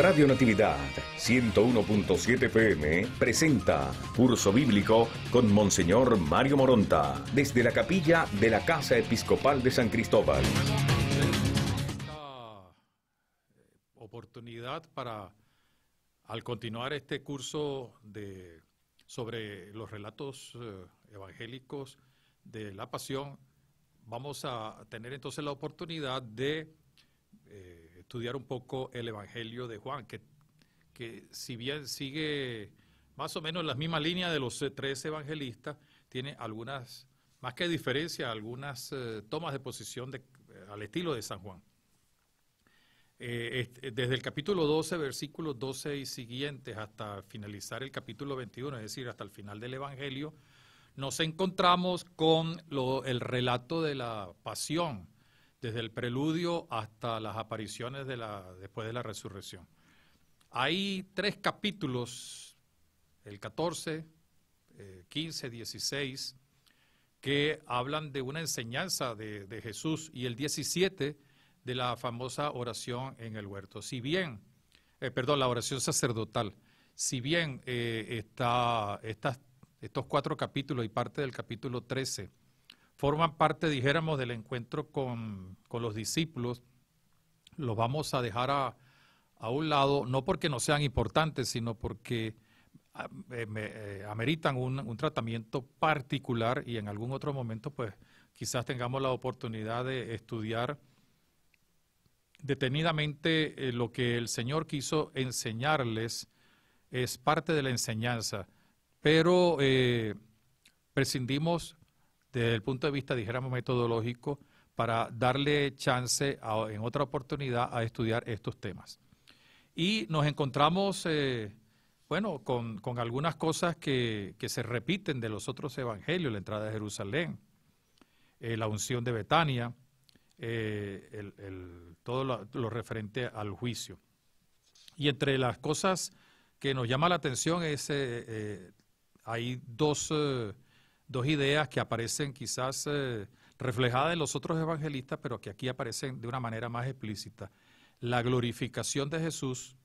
Radio Natividad 101.7 FM presenta Curso Bíblico con Monseñor Mario Moronta desde la capilla de la Casa Episcopal de San Cristóbal. Esta eh, oportunidad para, al continuar este curso de, sobre los relatos eh, evangélicos de la Pasión, vamos a tener entonces la oportunidad de... Eh, estudiar un poco el Evangelio de Juan, que, que si bien sigue más o menos la misma línea de los eh, tres evangelistas, tiene algunas, más que diferencia, algunas eh, tomas de posición eh, al estilo de San Juan. desde el capítulo 12, versículos 12 y siguientes, hasta finalizar el capítulo 21, es decir, hasta el final del Evangelio, nos encontramos con el relato de la pasión desde el preludio hasta las apariciones después de la resurrección. Hay tres capítulos, el 14, 15, 16, que hablan de una enseñanza de, Jesús y el 17 de la famosa oración en el huerto. Si bien, eh, perdón, la oración sacerdotal, si bien eh, está, estos cuatro capítulos y parte del capítulo 13, forman parte, dijéramos, del encuentro con, los discípulos, los vamos a dejar a, un lado, no porque no sean importantes, sino porque ah, eh, ameritan un, tratamiento particular y en algún otro momento, pues quizás tengamos la oportunidad de estudiar detenidamente eh, lo que el Señor quiso enseñarles, es parte de la enseñanza, pero eh, prescindimos desde el punto de vista, dijéramos, metodológico, para darle chance en otra oportunidad a estudiar estos temas. Y nos encontramos, eh, bueno, con, algunas cosas que, se repiten de los otros evangelios, la entrada de Jerusalén, eh, la unción de Betania, eh, todo lo, referente al juicio. Y entre las cosas que nos llama la atención es, hay dos, dos ideas que aparecen quizás eh, reflejadas en los otros evangelistas, pero que aquí aparecen de una manera más explícita. La glorificación de Jesús,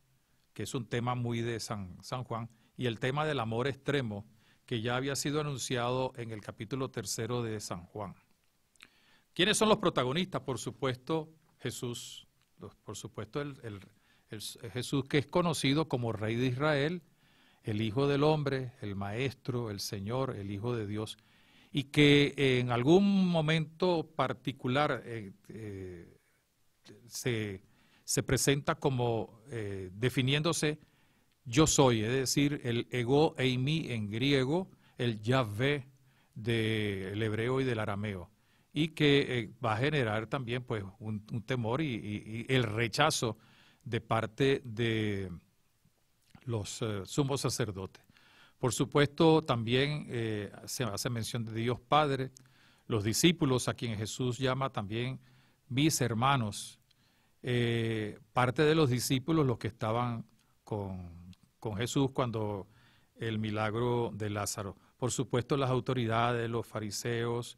que es un tema muy de San, Juan, y el tema del amor extremo, que ya había sido anunciado en el capítulo tercero de San Juan. ¿Quiénes son los protagonistas? Por supuesto, Jesús. Por supuesto, el Jesús que es conocido como Rey de Israel, el Hijo del Hombre, el Maestro, el Señor, el Hijo de Dios, y que en algún momento particular eh, eh, se, presenta como eh, definiéndose yo soy, es decir, el ego eimi en griego, el Yahvé del hebreo y del arameo, y que va a generar también pues, un, temor y el rechazo de parte de los eh, sumos sacerdotes. Por supuesto, también eh, se hace mención de Dios Padre, los discípulos a quien Jesús llama también mis hermanos. Eh, parte de los discípulos, los que estaban con, Jesús cuando el milagro de Lázaro. Por supuesto, las autoridades, los fariseos,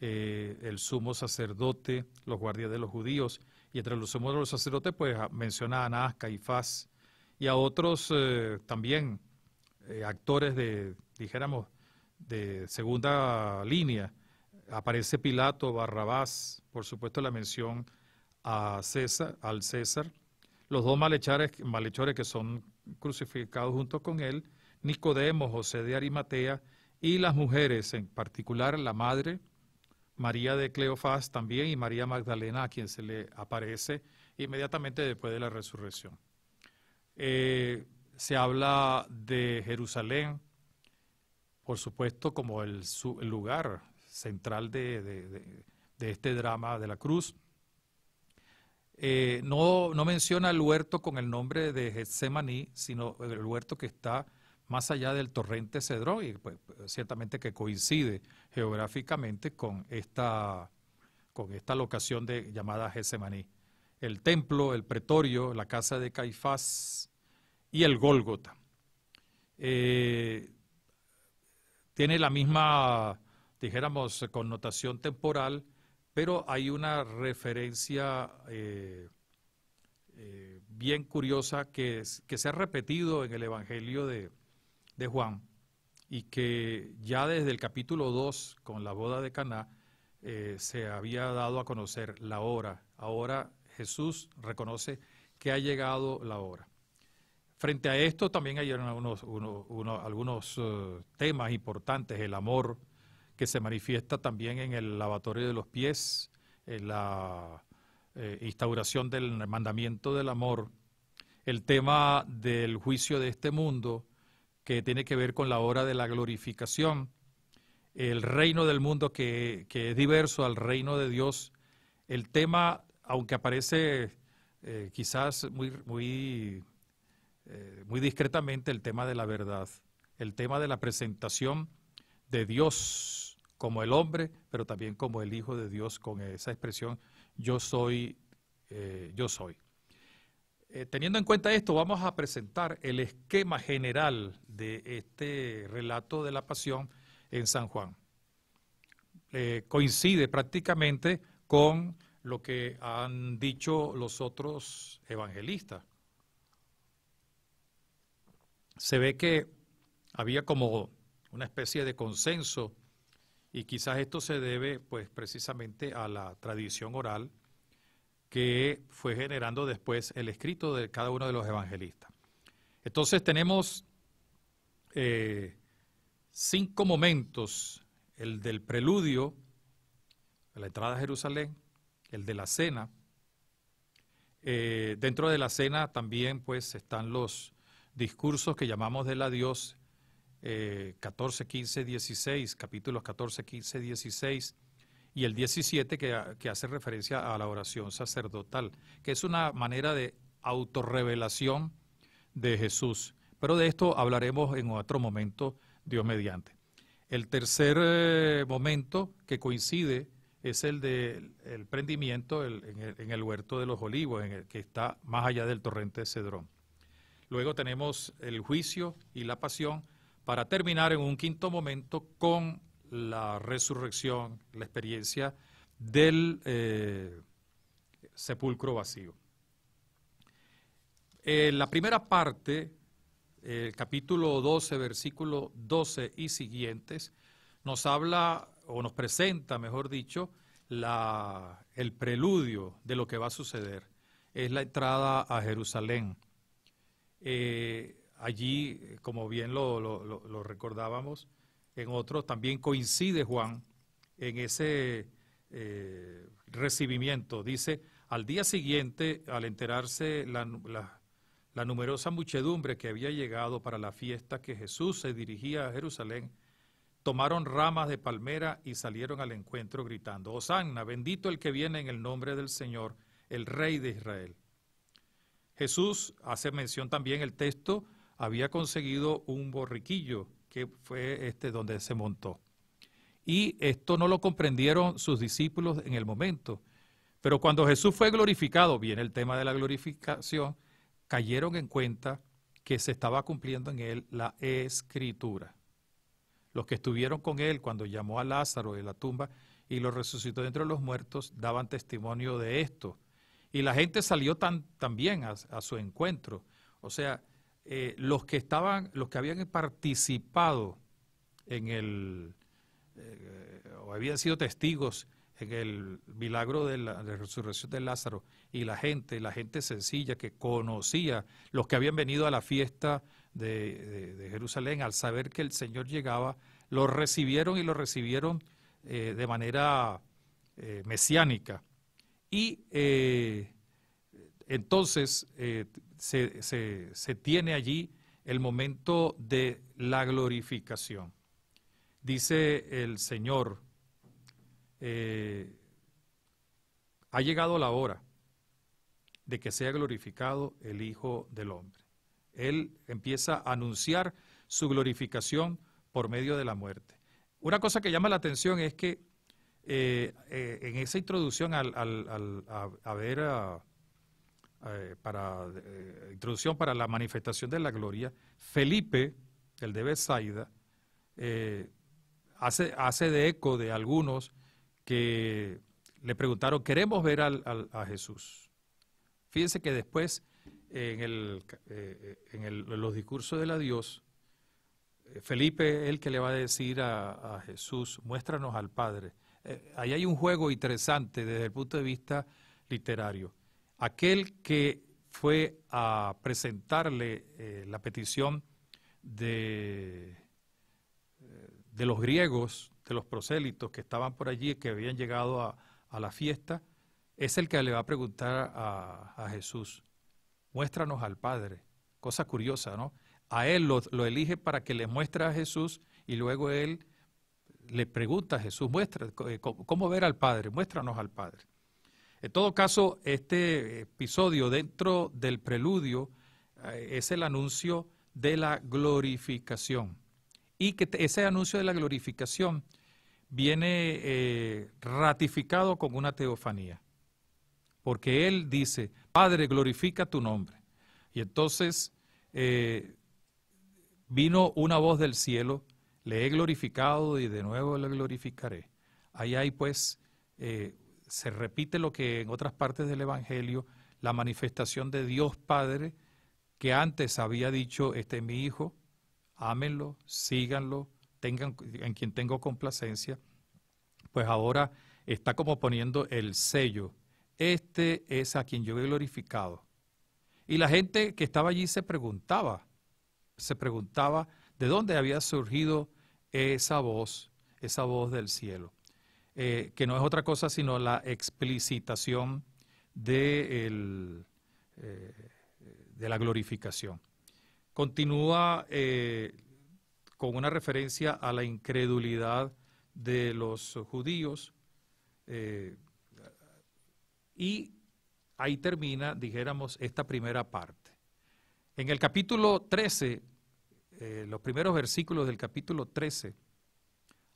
el sumo sacerdote, los guardias de los judíos. Y entre los sumos de los sacerdotes, pues menciona a Anás, Caifás, y a otros eh, también eh, actores de, dijéramos, de segunda línea. Aparece Pilato, Barrabás, por supuesto la mención a César, al César, los dos malhechores, malhechores que son crucificados junto con él, Nicodemo, José de Arimatea, y las mujeres, en particular la madre, María de Cleofás también, y María Magdalena, a quien se le aparece inmediatamente después de la resurrección. Eh, se habla de Jerusalén, por supuesto, como el, lugar central de, este drama de la cruz. Eh, no, menciona el huerto con el nombre de Getsemaní, sino el huerto que está más allá del torrente Cedro, y pues, ciertamente que coincide geográficamente con esta, locación de, llamada Getsemaní el templo, el pretorio, la casa de Caifás y el Gólgota. Eh, tiene la misma, dijéramos, connotación temporal, pero hay una referencia eh, eh, bien curiosa que, se ha repetido en el Evangelio de, de, Juan y que ya desde el capítulo 2, con la boda de Caná, se había dado a conocer la hora. Ahora Jesús reconoce que ha llegado la hora. Frente a esto también hay algunos eh, temas importantes, el amor que se manifiesta también en el lavatorio de los pies, en la eh, instauración del mandamiento del amor, el tema del juicio de este mundo, que tiene que ver con la hora de la glorificación, el reino del mundo que, que es diverso al reino de Dios, el tema aunque aparece eh, quizás muy, eh, muy, discretamente el tema de la verdad, el tema de la presentación de Dios como el hombre, pero también como el Hijo de Dios con esa expresión yo soy, eh, yo soy. teniendo en cuenta esto, vamos a presentar el esquema general de este relato de la pasión en San Juan. coincide prácticamente con lo que han dicho los otros evangelistas. Se ve que había como una especie de consenso y quizás esto se debe pues precisamente a la tradición oral que fue generando después el escrito de cada uno de los evangelistas. Entonces tenemos eh, cinco momentos, el del preludio, la entrada a Jerusalén, el de la cena. Eh, dentro de la cena también pues están los discursos que llamamos de la Dios 14, 15, 16, capítulos 14, 15, 16 y el 17 que, que hace referencia a la oración sacerdotal, que es una manera de autorrevelación de Jesús. Pero de esto hablaremos en otro momento, Dios mediante. El tercer eh, momento que coincide es el del prendimiento en, el, huerto de los olivos, en el que está más allá del torrente de Cedrón. Luego tenemos el juicio y la pasión para terminar en un quinto momento con la resurrección, la experiencia del eh, sepulcro vacío. En eh, la primera parte, el capítulo 12, versículo 12 y siguientes, nos habla o nos presenta, mejor dicho, el preludio de lo que va a suceder. Es la entrada a Jerusalén. Eh, allí, como bien lo, recordábamos en otro también coincide Juan en ese eh, recibimiento. Dice, al día siguiente, al enterarse la numerosa muchedumbre que había llegado para la fiesta que Jesús se dirigía a Jerusalén, tomaron ramas de palmera y salieron al encuentro gritando, Hosanna, bendito el que viene en el nombre del Señor, el Rey de Israel. Jesús, hace mención también el texto, había conseguido un borriquillo que fue este donde se montó. Y esto no lo comprendieron sus discípulos en el momento. Pero cuando Jesús fue glorificado, viene el tema de la glorificación, cayeron en cuenta que se estaba cumpliendo en él la escritura. Los que estuvieron con él cuando llamó a Lázaro de la tumba y lo resucitó entre los muertos daban testimonio de esto. Y la gente salió también a, su encuentro. O sea, eh, los que estaban, los que habían participado en el, eh, o habían sido testigos en el milagro de la, resurrección de Lázaro y la gente, la gente sencilla que conocía, los que habían venido a la fiesta de, Jerusalén, al saber que el Señor llegaba, lo recibieron y lo recibieron eh, de manera eh, mesiánica. Y eh, entonces se, tiene allí el momento de la glorificación. Dice el Señor, ha llegado la hora de que sea glorificado el Hijo del Hombre. Él empieza a anunciar su glorificación por medio de la muerte. Una cosa que llama la atención es que eh, eh, en esa introducción a, ver eh, para introducción para la manifestación de la gloria, Felipe, el de Besaida, hace, hace de eco de algunos que le preguntaron, queremos ver a Jesús. Fíjense que después en, el, eh, los discursos de la Dios, eh, Felipe es el que le va a decir a, Jesús, muéstranos al Padre. Eh, ahí hay un juego interesante desde el punto de vista literario. Aquel que fue a presentarle la petición de, de, los griegos, de los prosélitos que estaban por allí, que habían llegado a, la fiesta, es el que le va a preguntar a, a Jesús, muéstranos al Padre. Cosa curiosa, ¿no? A él lo, elige para que le muestre a Jesús y luego él le pregunta a Jesús, muestra, eh, ¿cómo ver al Padre? Muéstranos al Padre. En todo caso, este episodio dentro del preludio eh, es el anuncio de la glorificación. Y que ese anuncio de la glorificación viene eh, ratificado con una teofanía porque Él dice, Padre, glorifica tu nombre. Y entonces eh, vino una voz del cielo, le he glorificado y de nuevo le glorificaré. Ahí hay pues, eh, se repite lo que en otras partes del Evangelio, la manifestación de Dios Padre, que antes había dicho, este es mi Hijo, ámenlo, síganlo, tengan, en quien tengo complacencia, pues ahora está como poniendo el sello este es a quien yo he glorificado. Y la gente que estaba allí se preguntaba, se preguntaba de dónde había surgido esa voz, esa voz del cielo, eh, que no es otra cosa sino la explicitación de, eh, de la glorificación. Continúa eh, con una referencia a la incredulidad de los judíos. Y ahí termina, dijéramos, esta primera parte. En el capítulo 13, eh, los primeros versículos del capítulo 13,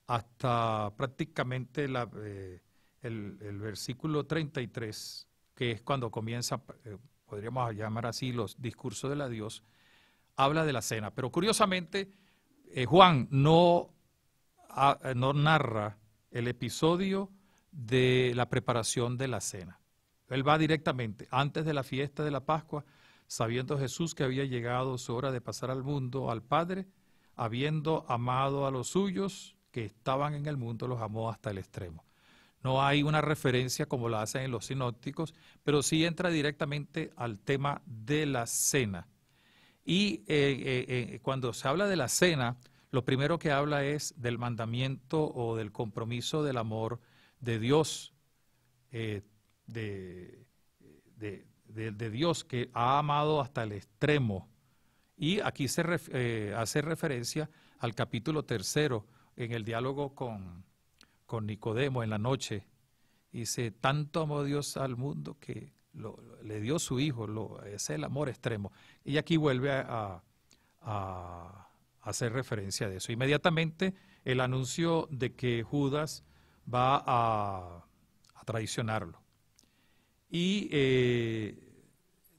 hasta prácticamente eh, el, versículo 33, que es cuando comienza, eh, podríamos llamar así, los discursos de la Dios, habla de la cena. Pero curiosamente, Juan no narra el episodio de la preparación de la cena. Él va directamente, antes de la fiesta de la Pascua, sabiendo Jesús que había llegado su hora de pasar al mundo, al Padre, habiendo amado a los suyos que estaban en el mundo, los amó hasta el extremo. No hay una referencia como la hacen en los sinópticos, pero sí entra directamente al tema de la cena. Y eh, eh, eh, cuando se habla de la cena, lo primero que habla es del mandamiento o del compromiso del amor de Dios de, de, Dios que ha amado hasta el extremo. Y aquí se eh, hace referencia al capítulo tercero en el diálogo con, Nicodemo en la noche. Dice, tanto amó Dios al mundo que le dio su hijo, lo, es el amor extremo. Y aquí vuelve a, hacer referencia de eso. Inmediatamente el anuncio de que Judas va a traicionarlo. Y eh,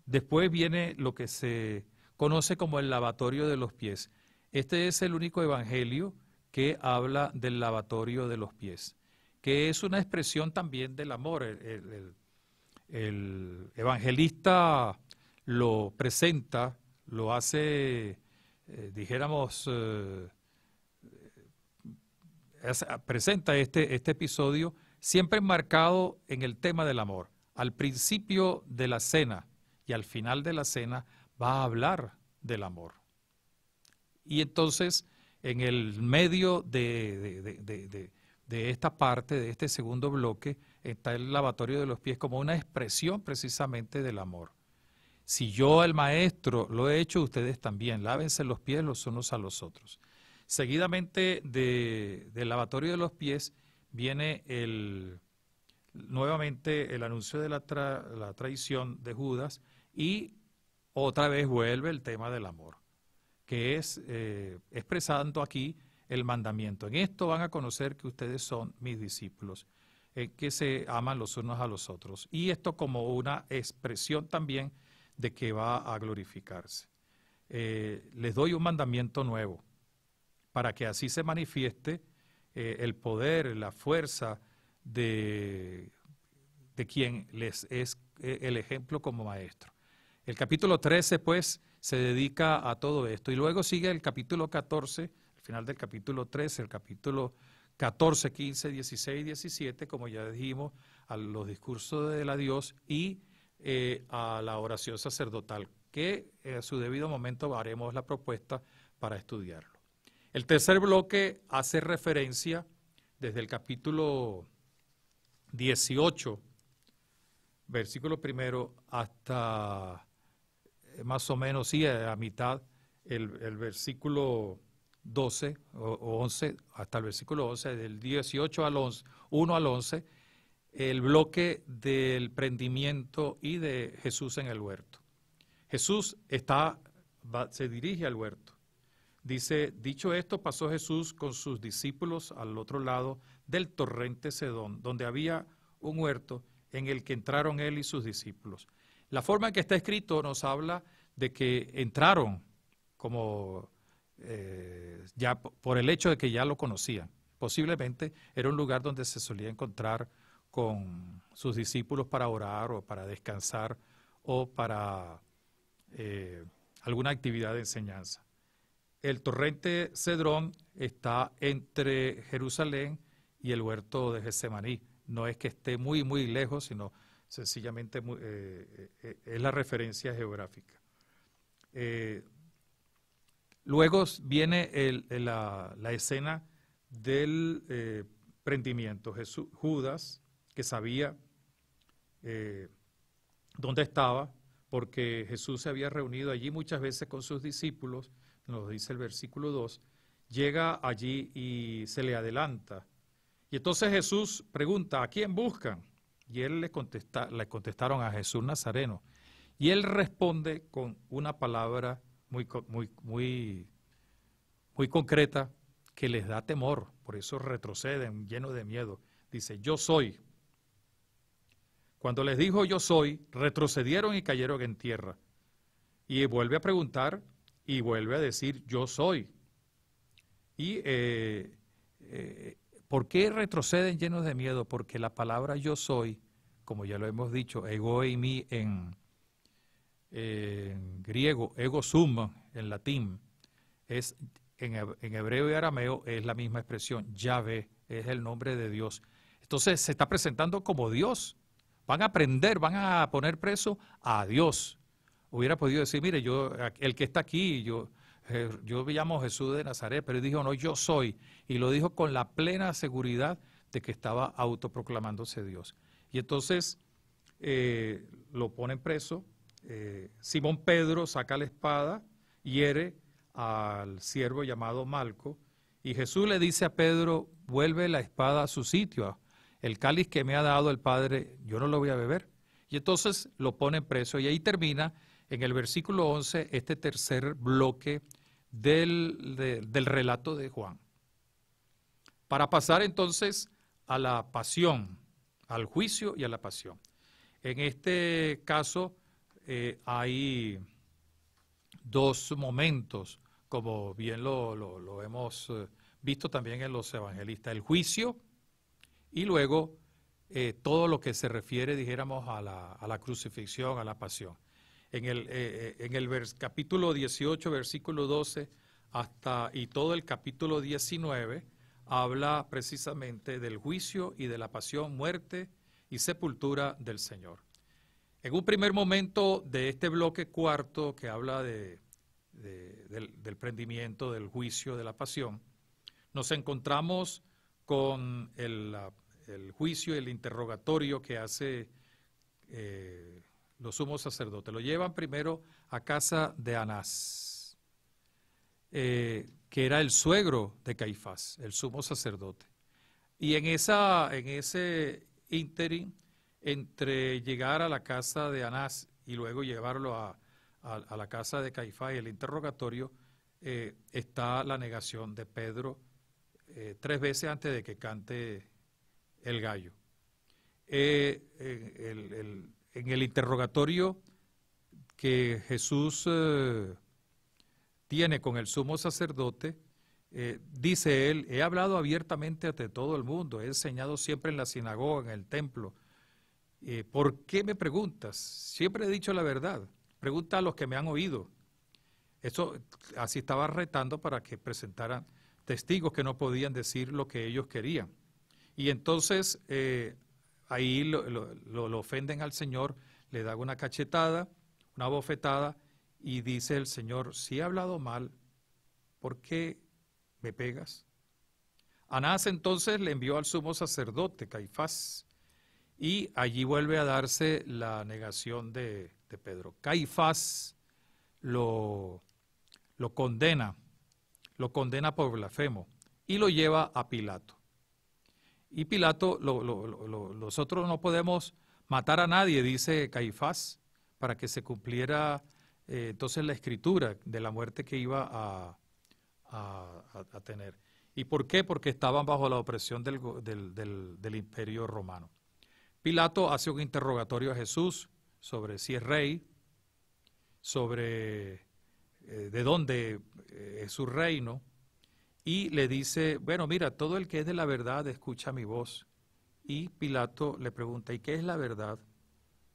después viene lo que se conoce como el lavatorio de los pies. Este es el único evangelio que habla del lavatorio de los pies, que es una expresión también del amor. El, evangelista lo presenta, lo hace, eh, dijéramos, eh, presenta este, este episodio siempre enmarcado en el tema del amor al principio de la cena y al final de la cena va a hablar del amor. Y entonces, en el medio de, de, esta parte, de este segundo bloque, está el lavatorio de los pies como una expresión precisamente del amor. Si yo, el maestro, lo he hecho, ustedes también, lávense los pies los unos a los otros. Seguidamente del lavatorio de los pies viene el, nuevamente el anuncio de la, la traición de Judas y otra vez vuelve el tema del amor, que es eh, expresando aquí el mandamiento. En esto van a conocer que ustedes son mis discípulos, eh, que se aman los unos a los otros. Y esto como una expresión también de que va a glorificarse. Eh, les doy un mandamiento nuevo, para que así se manifieste el poder, la fuerza, de, de quien les es eh, el ejemplo como maestro. El capítulo 13, pues, se dedica a todo esto. Y luego sigue el capítulo 14, al final del capítulo 13, el capítulo 14, 15, 16, 17, como ya dijimos, a los discursos de la Dios y eh, a la oración sacerdotal, que eh, a su debido momento haremos la propuesta para estudiarlo. El tercer bloque hace referencia desde el capítulo 18, versículo primero hasta eh, más o menos, sí, a mitad, el, versículo 12 o, 11, hasta el versículo 11, del 18 al 11, 1 al 11, el bloque del prendimiento y de Jesús en el huerto. Jesús está, se dirige al huerto. Dice, dicho esto, pasó Jesús con sus discípulos al otro lado del torrente Sedón, donde había un huerto en el que entraron él y sus discípulos. La forma en que está escrito nos habla de que entraron como eh, ya por el hecho de que ya lo conocían. Posiblemente era un lugar donde se solía encontrar con sus discípulos para orar o para descansar o para eh, alguna actividad de enseñanza. El torrente Cedrón está entre Jerusalén y el huerto de Getsemaní. No es que esté muy, muy lejos, sino sencillamente eh, eh, es la referencia geográfica. Eh, luego viene la, escena del prendimiento. Judas, que sabía dónde estaba, porque Jesús se había reunido allí muchas veces con sus discípulos, nos dice el versículo 2, llega allí y se le adelanta y entonces Jesús pregunta, ¿a quién buscan? Y él le, contesta, contestaron a Jesús Nazareno. Y él responde con una palabra muy, muy, muy, muy concreta que les da temor, por eso retroceden llenos de miedo. Dice, yo soy. Cuando les dijo yo soy, retrocedieron y cayeron en tierra. Y vuelve a preguntar y vuelve a decir yo soy. Y eh, eh, ¿Por qué retroceden llenos de miedo? Porque la palabra yo soy, como ya lo hemos dicho, ego y mi en, griego, ego sum en latín, es en, hebreo y arameo es la misma expresión, llave, es el nombre de Dios. Entonces se está presentando como Dios. Van a aprender, van a poner preso a Dios. Hubiera podido decir, mire, yo, el que está aquí, yo, yo me llamo Jesús de Nazaret, pero dijo, no, yo soy. Y lo dijo con la plena seguridad de que estaba autoproclamándose Dios. Y entonces eh, lo ponen preso. Eh, Simón Pedro saca la espada, hiere al siervo llamado Malco, y Jesús le dice a Pedro, vuelve la espada a su sitio, el cáliz que me ha dado el Padre, yo no lo voy a beber. Y entonces lo ponen preso, y ahí termina en el versículo 11 este tercer bloque del, relato de Juan. Para pasar entonces a la pasión, al juicio y a la pasión. En este caso eh, hay dos momentos, como bien lo, hemos eh, visto también en los evangelistas, el juicio y luego eh, todo lo que se refiere, dijéramos, a la, a la crucifixión, a la pasión en el, eh, eh, capítulo 18, versículo 12, hasta, y todo el capítulo 19, habla precisamente del juicio y de la pasión, muerte y sepultura del Señor. En un primer momento de este bloque cuarto que habla de, del, prendimiento, del juicio, de la pasión, nos encontramos con el, el juicio, el interrogatorio que hace eh, los sumos sacerdotes. Lo llevan primero a casa de Anás, eh, que era el suegro de Caifás, el sumo sacerdote. Y en, esa, en ese ínterin, entre llegar a la casa de Anás y luego llevarlo a, la casa de Caifás y el interrogatorio, eh, está la negación de Pedro eh, tres veces antes de que cante el gallo. el, en el interrogatorio que Jesús eh, tiene con el sumo sacerdote, eh, dice él, he hablado abiertamente ante todo el mundo, he enseñado siempre en la sinagoga, en el templo. Eh, ¿Por qué me preguntas? Siempre he dicho la verdad. Pregunta a los que me han oído. Eso así estaba retando para que presentaran testigos que no podían decir lo que ellos querían. Y entonces Ahí lo, ofenden al Señor, le dan una cachetada, una bofetada y dice el Señor, si he hablado mal, ¿por qué me pegas? Anás entonces le envió al sumo sacerdote, Caifás, y allí vuelve a darse la negación de, de Pedro. Caifás lo, lo condena, lo condena por blasfemo y lo lleva a Pilato. Y Pilato, nosotros no podemos matar a nadie, dice Caifás, para que se cumpliera eh, entonces la escritura de la muerte que iba a, tener. ¿Y por qué? Porque estaban bajo la opresión del, imperio romano. Pilato hace un interrogatorio a Jesús sobre si es rey, sobre eh, de dónde eh, es su reino, y le dice, bueno, mira, todo el que es de la verdad escucha mi voz. Y Pilato le pregunta, ¿y qué es la verdad?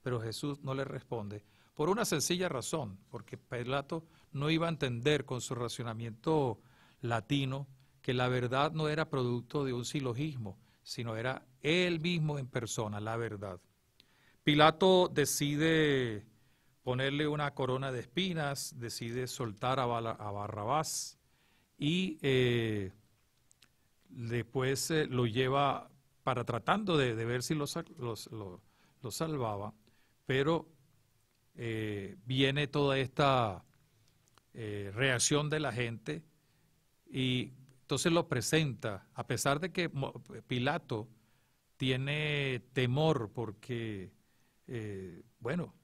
Pero Jesús no le responde, por una sencilla razón, porque Pilato no iba a entender con su racionamiento latino que la verdad no era producto de un silogismo, sino era él mismo en persona, la verdad. Pilato decide ponerle una corona de espinas, decide soltar a, Barrabás, y eh, después eh, lo lleva para tratando de, ver si lo, lo salvaba, pero eh, viene toda esta reacción de la gente y entonces lo presenta, a pesar de que Pilato tiene temor porque, bueno,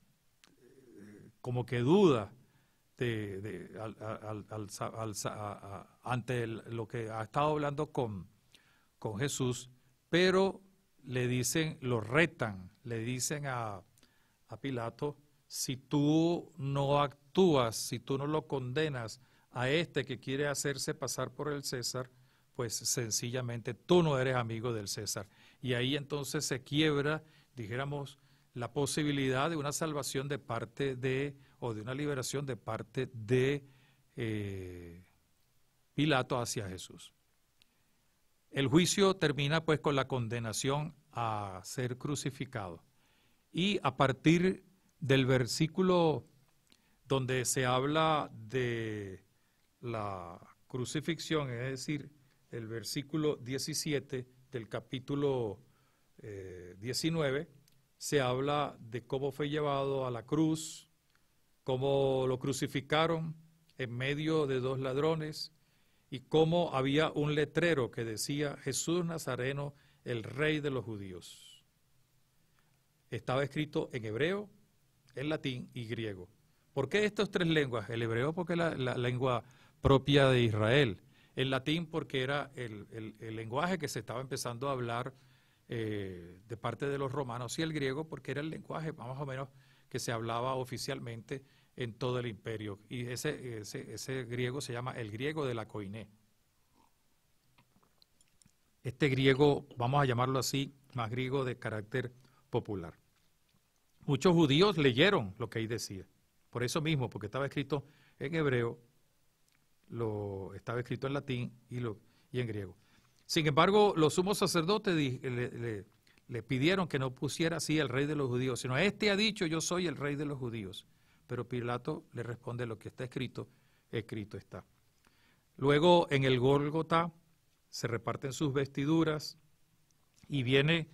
como que duda ante lo que ha estado hablando con, con Jesús, pero le dicen, lo retan, le dicen a, a Pilato, si tú no actúas, si tú no lo condenas a este que quiere hacerse pasar por el César, pues sencillamente tú no eres amigo del César. Y ahí entonces se quiebra, dijéramos, la posibilidad de una salvación de parte de, o de una liberación de parte de eh, Pilato hacia Jesús. El juicio termina pues con la condenación a ser crucificado. Y a partir del versículo donde se habla de la crucifixión, es decir, el versículo 17 del capítulo 19, eh, se habla de cómo fue llevado a la cruz, cómo lo crucificaron en medio de dos ladrones y cómo había un letrero que decía Jesús Nazareno, el rey de los judíos. Estaba escrito en hebreo, en latín y griego. ¿Por qué estas tres lenguas? El hebreo porque es la, lengua propia de Israel. El latín porque era el lenguaje que se estaba empezando a hablar eh, de parte de los romanos y el griego, porque era el lenguaje más o menos que se hablaba oficialmente en todo el imperio. Y ese, ese, ese griego se llama el griego de la coiné. Este griego, vamos a llamarlo así, más griego de carácter popular. Muchos judíos leyeron lo que ahí decía. Por eso mismo, porque estaba escrito en hebreo, lo estaba escrito en latín y, lo, y en griego. Sin embargo, los sumos sacerdotes le, pidieron que no pusiera así al rey de los judíos, sino este ha dicho yo soy el rey de los judíos. Pero Pilato le responde lo que está escrito, escrito está. Luego en el Gólgota se reparten sus vestiduras y vienen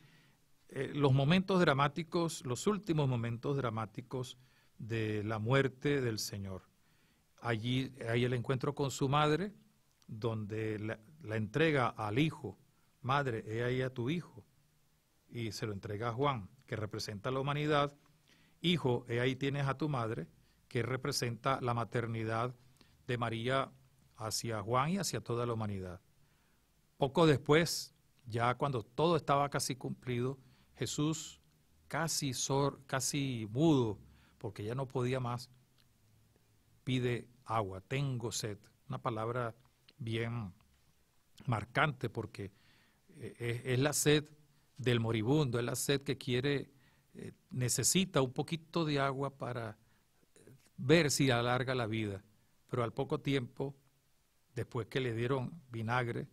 eh, los momentos dramáticos, los últimos momentos dramáticos de la muerte del Señor. Allí hay el encuentro con su madre, donde la, entrega al hijo, madre, he ahí a tu hijo, y se lo entrega a Juan, que representa a la humanidad, hijo, he ahí tienes a tu madre, que representa la maternidad de María hacia Juan y hacia toda la humanidad. Poco después, ya cuando todo estaba casi cumplido, Jesús, casi, sor, casi mudo, porque ya no podía más, pide agua, tengo sed, una palabra bien marcante porque eh, eh, es, la sed del moribundo, es la sed que quiere, eh, necesita un poquito de agua para ver si alarga la vida. Pero al poco tiempo, después que le dieron vinagre,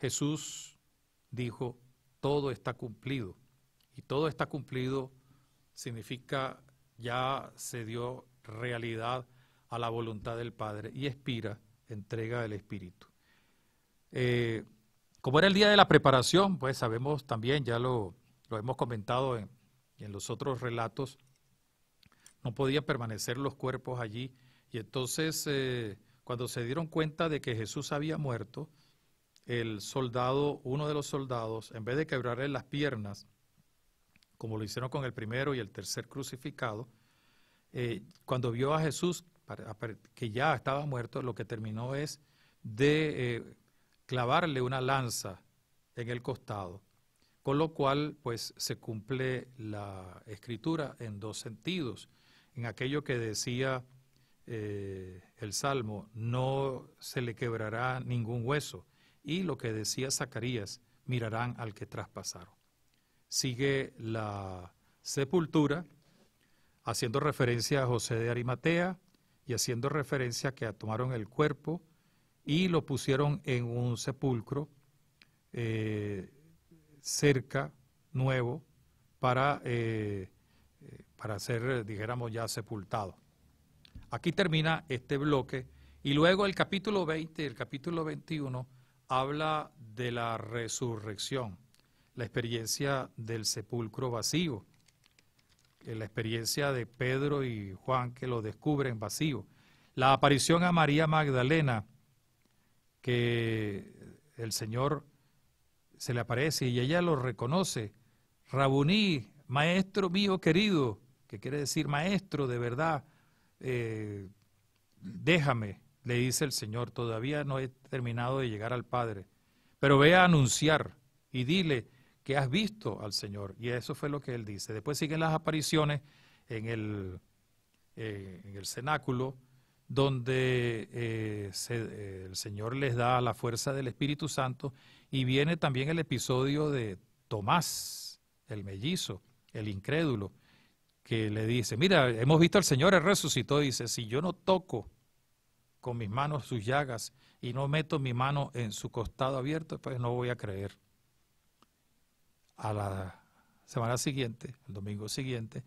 Jesús dijo, todo está cumplido. Y todo está cumplido significa ya se dio realidad a la voluntad del Padre y expira entrega del Espíritu. Eh, como era el día de la preparación, pues sabemos también, ya lo, hemos comentado en, los otros relatos, no podían permanecer los cuerpos allí. Y entonces, eh, cuando se dieron cuenta de que Jesús había muerto, el soldado, uno de los soldados, en vez de quebrarle las piernas, como lo hicieron con el primero y el tercer crucificado, eh, cuando vio a Jesús que ya estaba muerto, lo que terminó es de eh, clavarle una lanza en el costado, con lo cual pues se cumple la escritura en dos sentidos, en aquello que decía eh, el Salmo, no se le quebrará ningún hueso, y lo que decía Zacarías, mirarán al que traspasaron. Sigue la sepultura, haciendo referencia a José de Arimatea, y haciendo referencia que tomaron el cuerpo y lo pusieron en un sepulcro eh, cerca, nuevo, para, eh, eh, para ser, dijéramos, ya sepultado. Aquí termina este bloque y luego el capítulo 20 y el capítulo 21 habla de la resurrección, la experiencia del sepulcro vacío eh, la experiencia de Pedro y Juan que lo descubren vacío. La aparición a María Magdalena, que el Señor se le aparece y ella lo reconoce. Rabuní, maestro mío querido, que quiere decir maestro de verdad, eh, déjame, le dice el Señor, todavía no he terminado de llegar al Padre, pero ve a anunciar y dile, que has visto al Señor. Y eso fue lo que él dice. Después siguen las apariciones en el, eh, en el cenáculo, donde eh, eh, el Señor les da la fuerza del Espíritu Santo. Y viene también el episodio de Tomás, el mellizo, el incrédulo, que le dice, mira, hemos visto al Señor, Él resucitó. Dice, si yo no toco con mis manos sus llagas y no meto mi mano en su costado abierto, pues no voy a creer a la semana siguiente, el domingo siguiente,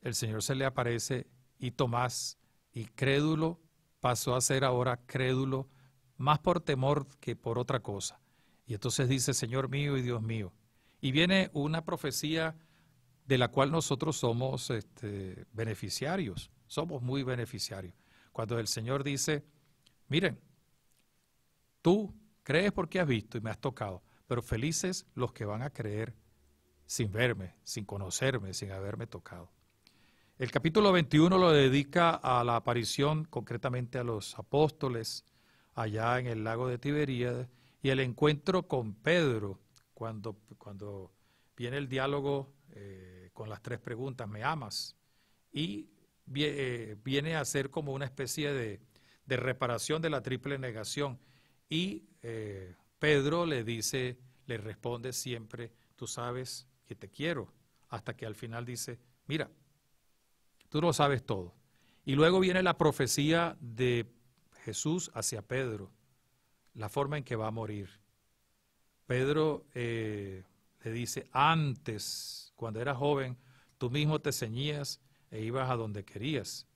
el Señor se le aparece y Tomás, y Crédulo pasó a ser ahora crédulo, más por temor que por otra cosa. Y entonces dice, Señor mío y Dios mío. Y viene una profecía de la cual nosotros somos este, beneficiarios, somos muy beneficiarios. Cuando el Señor dice, miren, tú crees porque has visto y me has tocado, pero felices los que van a creer sin verme, sin conocerme, sin haberme tocado. El capítulo 21 lo dedica a la aparición, concretamente a los apóstoles, allá en el lago de Tiberíades, y el encuentro con Pedro, cuando, cuando viene el diálogo eh, con las tres preguntas, ¿me amas? Y eh, viene a ser como una especie de, reparación de la triple negación y eh, Pedro le dice, le responde siempre, tú sabes que te quiero, hasta que al final dice, mira, tú lo sabes todo. Y luego viene la profecía de Jesús hacia Pedro, la forma en que va a morir. Pedro eh, le dice, antes, cuando eras joven, tú mismo te ceñías e ibas a donde querías,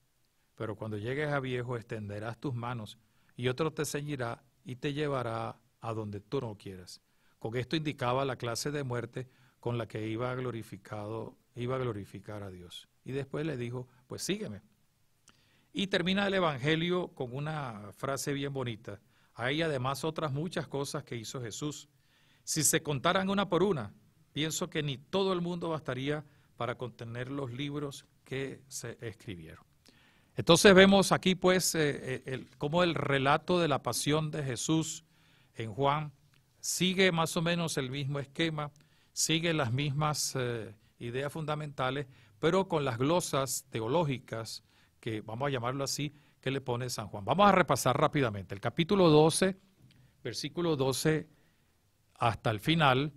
pero cuando llegues a viejo extenderás tus manos y otro te ceñirá y te llevará a donde tú no quieras. Con esto indicaba la clase de muerte con la que iba, glorificado, iba a glorificar a Dios. Y después le dijo, pues sígueme. Y termina el Evangelio con una frase bien bonita. Hay además otras muchas cosas que hizo Jesús. Si se contaran una por una, pienso que ni todo el mundo bastaría para contener los libros que se escribieron. Entonces vemos aquí pues eh, eh, cómo el relato de la pasión de Jesús en Juan, sigue más o menos el mismo esquema, sigue las mismas eh, ideas fundamentales, pero con las glosas teológicas, que vamos a llamarlo así, que le pone San Juan. Vamos a repasar rápidamente el capítulo 12, versículo 12 hasta el final.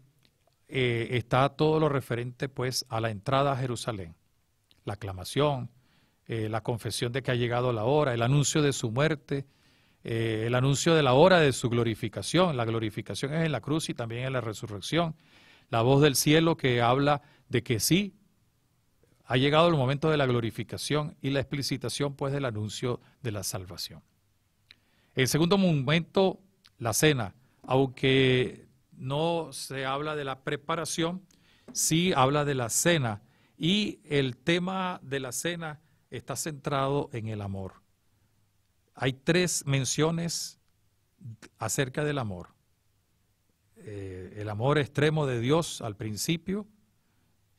Eh, está todo lo referente pues a la entrada a Jerusalén, la aclamación, eh, la confesión de que ha llegado la hora, el anuncio de su muerte, eh, el anuncio de la hora de su glorificación. La glorificación es en la cruz y también en la resurrección. La voz del cielo que habla de que sí, ha llegado el momento de la glorificación y la explicitación pues del anuncio de la salvación. El segundo momento, la cena, aunque no se habla de la preparación, sí habla de la cena y el tema de la cena está centrado en el amor. Hay tres menciones acerca del amor. Eh, el amor extremo de Dios al principio,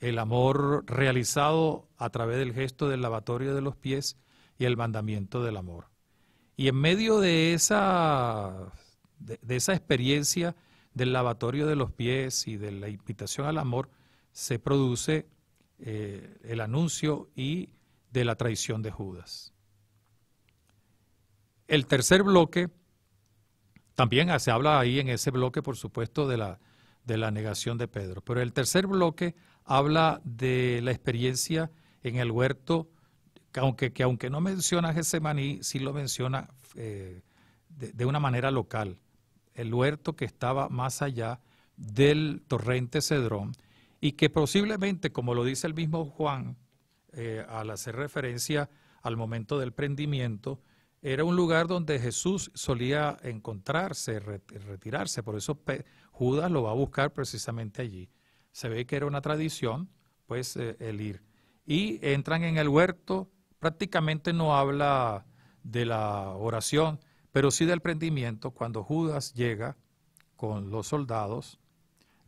el amor realizado a través del gesto del lavatorio de los pies y el mandamiento del amor. Y en medio de esa, de, esa experiencia del lavatorio de los pies y de la invitación al amor, se produce eh, el anuncio y de la traición de Judas. El tercer bloque, también se habla ahí en ese bloque, por supuesto, de la, de la negación de Pedro, pero el tercer bloque habla de la experiencia en el huerto, que aunque, que aunque no menciona maní, sí lo menciona eh, de, una manera local. El huerto que estaba más allá del torrente Cedrón y que posiblemente, como lo dice el mismo Juan, eh, al hacer referencia al momento del prendimiento, era un lugar donde Jesús solía encontrarse, retirarse, por eso Judas lo va a buscar precisamente allí. Se ve que era una tradición, pues, eh, el ir. Y entran en el huerto, prácticamente no habla de la oración, pero sí del prendimiento. Cuando Judas llega con los soldados,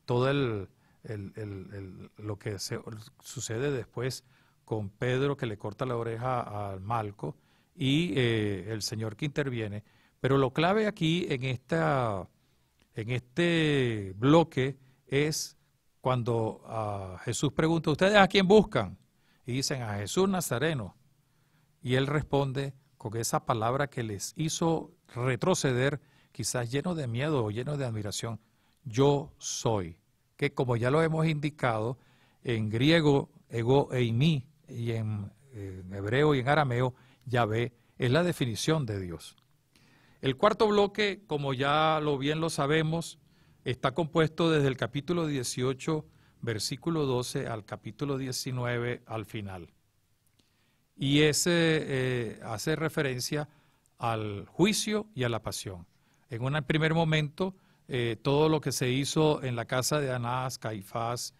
todo el, lo que sucede después con Pedro que le corta la oreja al Malco, y eh, el Señor que interviene. Pero lo clave aquí en, en este bloque es cuando ah, Jesús pregunta, ¿ustedes a quién buscan? Y dicen, a Jesús Nazareno. Y él responde con esa palabra que les hizo retroceder, quizás lleno de miedo o lleno de admiración, yo soy, que como ya lo hemos indicado, en griego, ego eimi, y en hebreo y en arameo, ya ve es la definición de Dios. El cuarto bloque, como ya lo bien lo sabemos, está compuesto desde el capítulo 18, versículo 12, al capítulo 19, al final. Y ese eh, hace referencia al juicio y a la pasión. En un primer momento, eh, todo lo que se hizo en la casa de Anás, Caifás,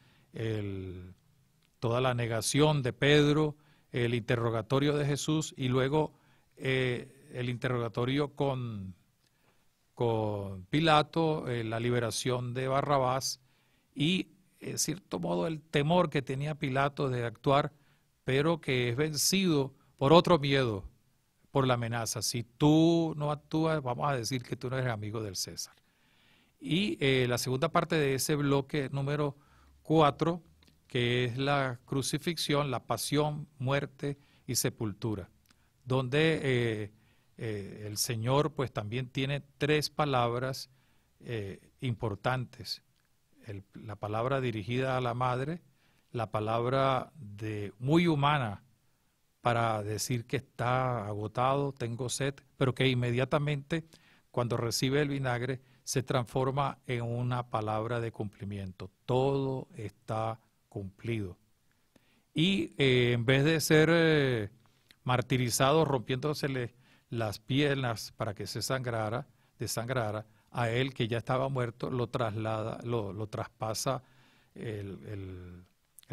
toda la negación de Pedro, el interrogatorio de Jesús y luego eh, el interrogatorio con, con Pilato, eh, la liberación de Barrabás y, en eh, cierto modo, el temor que tenía Pilato de actuar, pero que es vencido por otro miedo, por la amenaza. Si tú no actúas, vamos a decir que tú no eres amigo del César. Y la segunda parte de ese bloque número cuatro, que es la crucifixión, la pasión, muerte y sepultura, donde eh, eh, el Señor pues también tiene tres palabras eh, importantes. la palabra dirigida a la madre, la palabra de muy humana para decir que está agotado, tengo sed, pero que inmediatamente cuando recibe el vinagre se transforma en una palabra de cumplimiento. Todo está cumplido. Y eh, en vez de ser eh, martirizado rompiéndosele las piernas para que se sangrara, desangrara, a él que ya estaba muerto lo traslada, lo, traspasa el,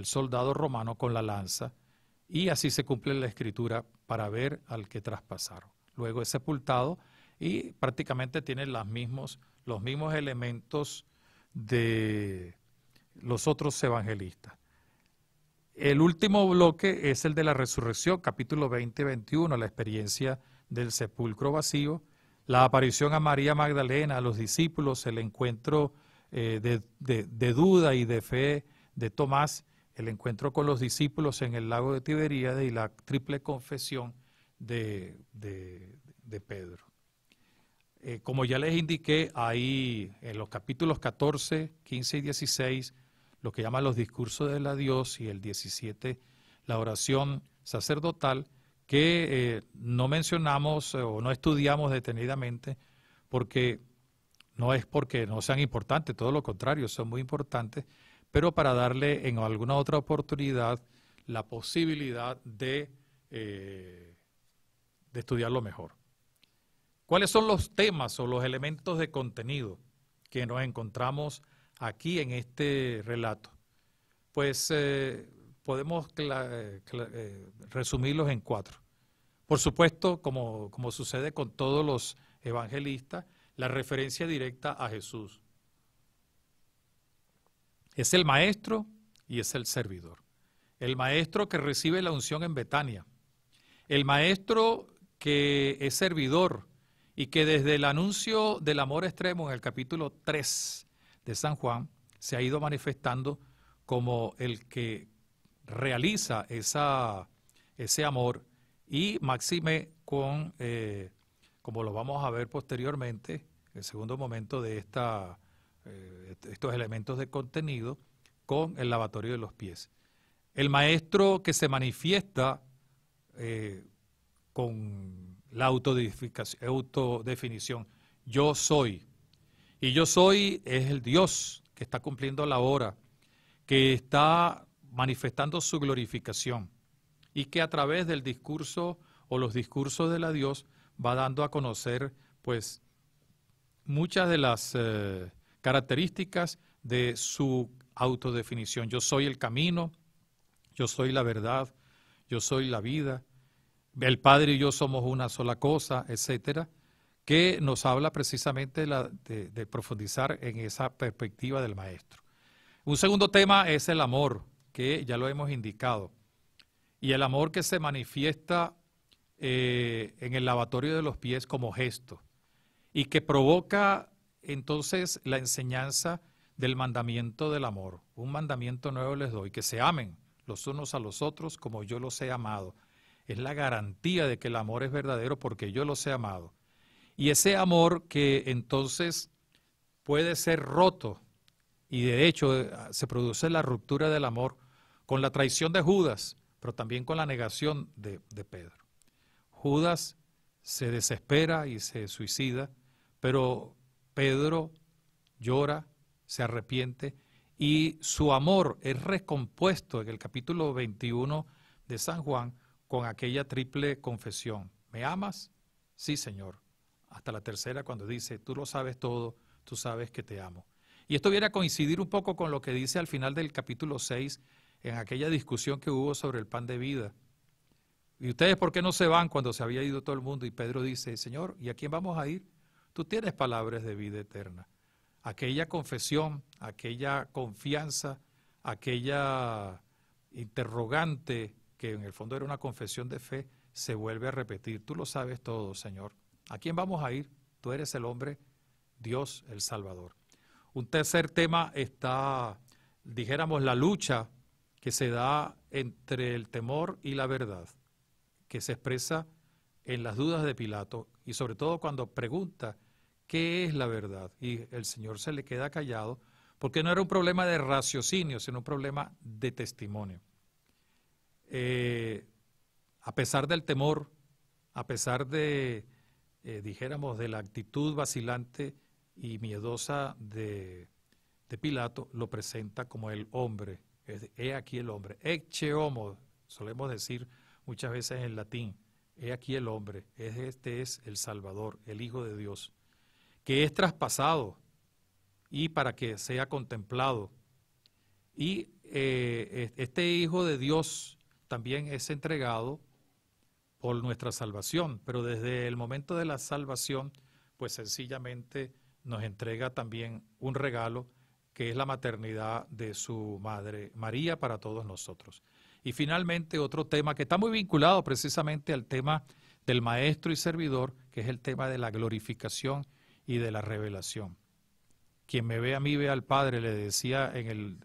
soldado romano con la lanza y así se cumple la escritura para ver al que traspasaron. Luego es sepultado y prácticamente tiene mismos, los mismos elementos de, los otros evangelistas. El último bloque es el de la resurrección, capítulo 20-21, la experiencia del sepulcro vacío, la aparición a María Magdalena, a los discípulos, el encuentro eh, de, duda y de fe de Tomás, el encuentro con los discípulos en el lago de Tiberíades y la triple confesión de, Pedro. Eh, como ya les indiqué, ahí en los capítulos 14, 15 y 16 lo que llaman los discursos de la Dios y el 17, la oración sacerdotal, que eh, no mencionamos eh, o no estudiamos detenidamente porque no es porque no sean importantes, todo lo contrario, son muy importantes, pero para darle en alguna otra oportunidad la posibilidad de, eh, de estudiarlo mejor. ¿Cuáles son los temas o los elementos de contenido que nos encontramos aquí en este relato? Pues eh, podemos eh, eh, resumirlos en cuatro. Por supuesto, como, como sucede con todos los evangelistas, la referencia directa a Jesús. Es el maestro y es el servidor. El maestro que recibe la unción en Betania. El maestro que es servidor y que desde el anuncio del amor extremo en el capítulo 3 de San Juan se ha ido manifestando como el que realiza esa, ese amor y Máxime con, eh, como lo vamos a ver posteriormente, el segundo momento de esta, eh, estos elementos de contenido, con el lavatorio de los pies. El maestro que se manifiesta eh, con la autodefinición, yo soy, y yo soy es el Dios que está cumpliendo la hora, que está manifestando su glorificación y que a través del discurso o los discursos de la Dios va dando a conocer pues muchas de las eh, características de su autodefinición. Yo soy el camino, yo soy la verdad, yo soy la vida, el Padre y yo somos una sola cosa, etcétera que nos habla precisamente de, profundizar en esa perspectiva del maestro. Un segundo tema es el amor, que ya lo hemos indicado, y el amor que se manifiesta eh, en el lavatorio de los pies como gesto, y que provoca entonces la enseñanza del mandamiento del amor. Un mandamiento nuevo les doy, que se amen los unos a los otros como yo los he amado. Es la garantía de que el amor es verdadero porque yo los he amado. Y ese amor que entonces puede ser roto, y de hecho eh, se produce la ruptura del amor con la traición de Judas, pero también con la negación de, Pedro. Judas se desespera y se suicida, pero Pedro llora, se arrepiente y su amor es recompuesto en el capítulo 21 de San Juan con aquella triple confesión. ¿Me amas? Sí, Señor hasta la tercera cuando dice, tú lo sabes todo, tú sabes que te amo. Y esto viene a coincidir un poco con lo que dice al final del capítulo 6, en aquella discusión que hubo sobre el pan de vida. ¿Y ustedes por qué no se van cuando se había ido todo el mundo? Y Pedro dice, Señor, ¿y a quién vamos a ir? Tú tienes palabras de vida eterna. Aquella confesión, aquella confianza, aquella interrogante que en el fondo era una confesión de fe, se vuelve a repetir. Tú lo sabes todo, Señor. ¿A quién vamos a ir? Tú eres el hombre, Dios el Salvador. Un tercer tema está, dijéramos, la lucha que se da entre el temor y la verdad, que se expresa en las dudas de Pilato y sobre todo cuando pregunta qué es la verdad y el Señor se le queda callado porque no era un problema de raciocinio, sino un problema de testimonio. Eh, a pesar del temor, a pesar de eh, dijéramos, de la actitud vacilante y miedosa de, Pilato, lo presenta como el hombre. he aquí el hombre. Ecce homo, solemos decir muchas veces en latín. He aquí el hombre. este es el Salvador, el Hijo de Dios, que es traspasado y para que sea contemplado. Y eh, este Hijo de Dios también es entregado por nuestra salvación, pero desde el momento de la salvación, pues sencillamente nos entrega también un regalo que es la maternidad de su madre María para todos nosotros. Y finalmente otro tema que está muy vinculado precisamente al tema del maestro y servidor, que es el tema de la glorificación y de la revelación. Quien me ve a mí ve al Padre, le decía en, el,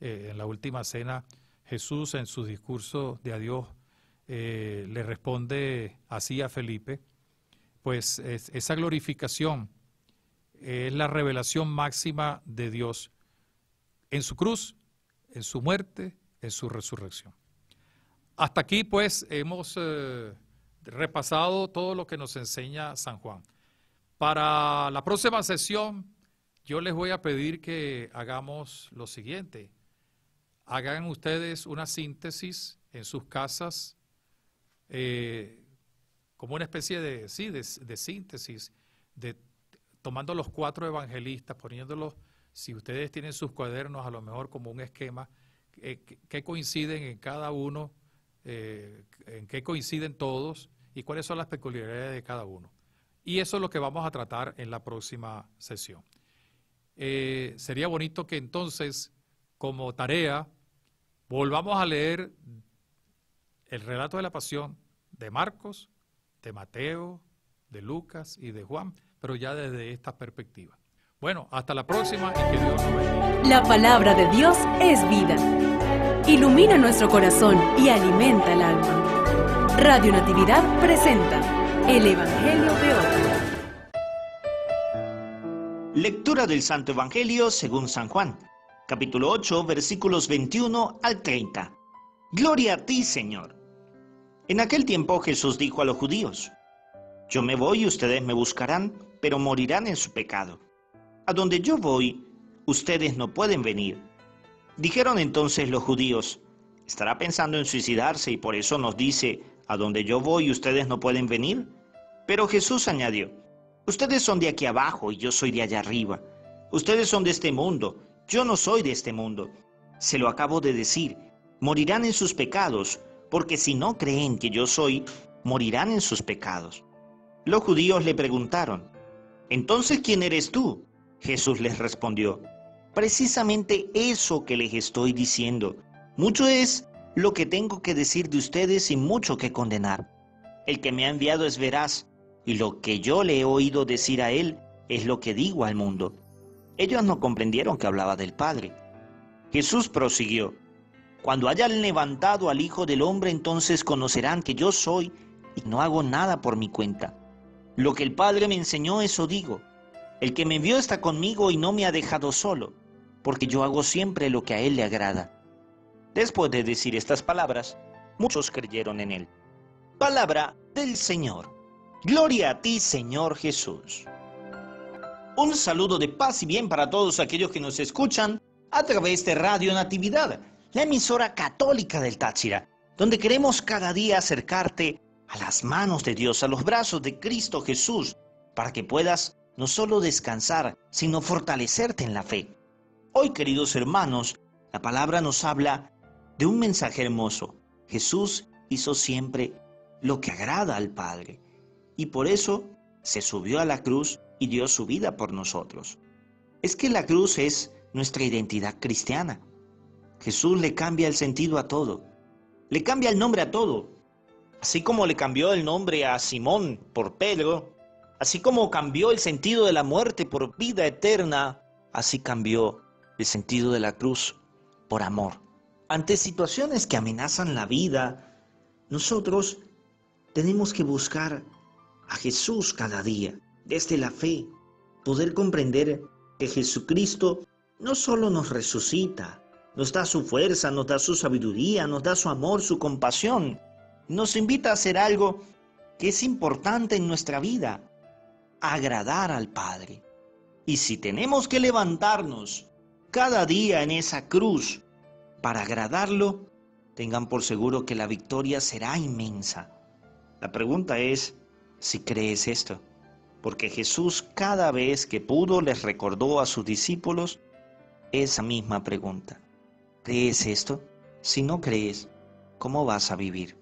eh, en la última cena Jesús en su discurso de adiós eh, le responde así a Felipe, pues esa glorificación es la revelación máxima de Dios en su cruz, en su muerte, en su resurrección. Hasta aquí pues hemos eh, repasado todo lo que nos enseña San Juan. Para la próxima sesión yo les voy a pedir que hagamos lo siguiente. Hagan ustedes una síntesis en sus casas eh, como una especie de, de, síntesis, de tomando los cuatro evangelistas, poniéndolos, si ustedes tienen sus cuadernos, a lo mejor como un esquema, eh, qué coinciden en cada uno, eh, en qué coinciden todos y cuáles son las peculiaridades de cada uno. Y eso es lo que vamos a tratar en la próxima sesión. sería bonito que entonces, como tarea, volvamos a leer el relato de la pasión de Marcos, de Mateo, de Lucas y de Juan, pero ya desde esta perspectiva. Bueno, hasta la próxima y que Dios bendiga. La palabra de Dios es vida. Ilumina nuestro corazón y alimenta el alma. Radio Natividad presenta el Evangelio de hoy. Lectura del Santo Evangelio según San Juan, capítulo 8, versículos 21 al 30. Gloria a ti, Señor. En aquel tiempo Jesús dijo a los judíos, Yo me voy y ustedes me buscarán, pero morirán en su pecado. A donde yo voy, ustedes no pueden venir. Dijeron entonces los judíos, ¿estará pensando en suicidarse y por eso nos dice, a donde yo voy ustedes no pueden venir? Pero Jesús añadió, ustedes son de aquí abajo y yo soy de allá arriba. Ustedes son de este mundo, yo no soy de este mundo. Se lo acabo de decir, morirán en sus pecados porque si no creen que yo soy, morirán en sus pecados. Los judíos le preguntaron, entonces, ¿quién eres tú? Jesús les respondió, precisamente eso que les estoy diciendo. Mucho es lo que tengo que decir de ustedes y mucho que condenar. El que me ha enviado es veraz, y lo que yo le he oído decir a él es lo que digo al mundo. Ellos no comprendieron que hablaba del Padre. Jesús prosiguió, cuando hayan levantado al Hijo del Hombre, entonces conocerán que yo soy y no hago nada por mi cuenta. Lo que el Padre me enseñó, eso digo. El que me envió está conmigo y no me ha dejado solo, porque yo hago siempre lo que a Él le agrada. Después de decir estas palabras, muchos creyeron en Él. Palabra del Señor. Gloria a ti, Señor Jesús. Un saludo de paz y bien para todos aquellos que nos escuchan a través de Radio Natividad la emisora católica del Táchira, donde queremos cada día acercarte a las manos de Dios, a los brazos de Cristo Jesús, para que puedas no solo descansar, sino fortalecerte en la fe. Hoy, queridos hermanos, la palabra nos habla de un mensaje hermoso. Jesús hizo siempre lo que agrada al Padre, y por eso se subió a la cruz y dio su vida por nosotros. Es que la cruz es nuestra identidad cristiana. Jesús le cambia el sentido a todo. Le cambia el nombre a todo. Así como le cambió el nombre a Simón por Pedro, así como cambió el sentido de la muerte por vida eterna, así cambió el sentido de la cruz por amor. Ante situaciones que amenazan la vida, nosotros tenemos que buscar a Jesús cada día, desde la fe, poder comprender que Jesucristo no solo nos resucita, nos da su fuerza, nos da su sabiduría, nos da su amor, su compasión. Nos invita a hacer algo que es importante en nuestra vida, agradar al Padre. Y si tenemos que levantarnos cada día en esa cruz para agradarlo, tengan por seguro que la victoria será inmensa. La pregunta es si crees esto, porque Jesús cada vez que pudo les recordó a sus discípulos esa misma pregunta. ¿Crees esto? Si no crees, ¿cómo vas a vivir?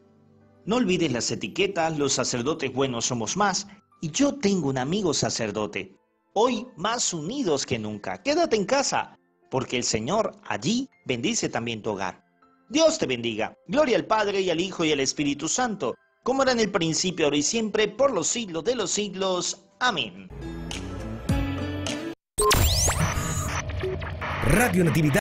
No olvides las etiquetas, los sacerdotes buenos somos más, y yo tengo un amigo sacerdote. Hoy más unidos que nunca. Quédate en casa, porque el Señor allí bendice también tu hogar. Dios te bendiga. Gloria al Padre y al Hijo y al Espíritu Santo, como era en el principio, ahora y siempre, por los siglos de los siglos. Amén. Radio Natividad.